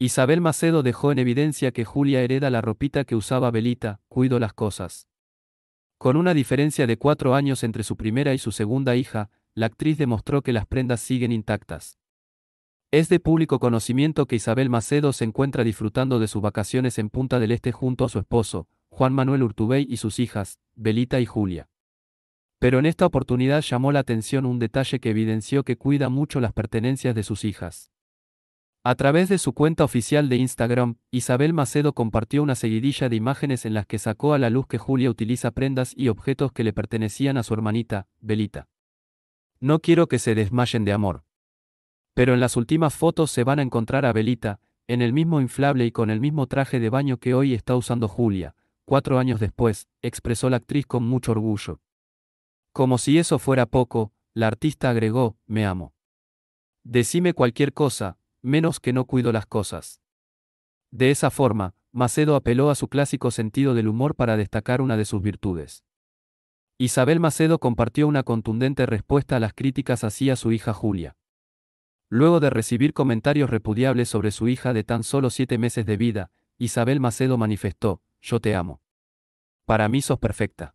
Isabel Macedo dejó en evidencia que Julia hereda la ropita que usaba Belita, cuido las cosas. Con una diferencia de cuatro años entre su primera y su segunda hija, la actriz demostró que las prendas siguen intactas. Es de público conocimiento que Isabel Macedo se encuentra disfrutando de sus vacaciones en Punta del Este junto a su esposo, Juan Manuel Urtubey y sus hijas, Belita y Julia. Pero en esta oportunidad llamó la atención un detalle que evidenció que cuida mucho las pertenencias de sus hijas. A través de su cuenta oficial de Instagram, Isabel Macedo compartió una seguidilla de imágenes en las que sacó a la luz que Julia utiliza prendas y objetos que le pertenecían a su hermanita, Belita. No quiero que se desmayen de amor. Pero en las últimas fotos se van a encontrar a Belita, en el mismo inflable y con el mismo traje de baño que hoy está usando Julia, cuatro años después, expresó la actriz con mucho orgullo. Como si eso fuera poco, la artista agregó, me amo. Decime cualquier cosa, menos que no cuido las cosas. De esa forma, Macedo apeló a su clásico sentido del humor para destacar una de sus virtudes. Isabel Macedo compartió una contundente respuesta a las críticas hacia su hija Julia. Luego de recibir comentarios repudiables sobre su hija de tan solo siete meses de vida, Isabel Macedo manifestó, yo te amo. Para mí sos perfecta.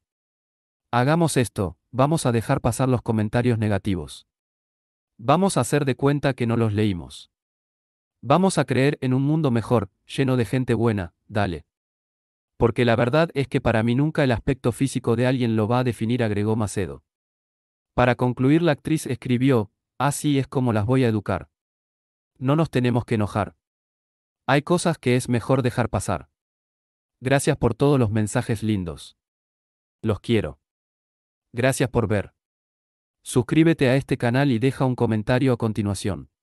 Hagamos esto, vamos a dejar pasar los comentarios negativos. Vamos a hacer de cuenta que no los leímos. Vamos a creer en un mundo mejor, lleno de gente buena, dale. Porque la verdad es que para mí nunca el aspecto físico de alguien lo va a definir, agregó Macedo. Para concluir, la actriz escribió, así es como las voy a educar. No nos tenemos que enojar. Hay cosas que es mejor dejar pasar. Gracias por todos los mensajes lindos. Los quiero. Gracias por ver. Suscríbete a este canal y deja un comentario a continuación.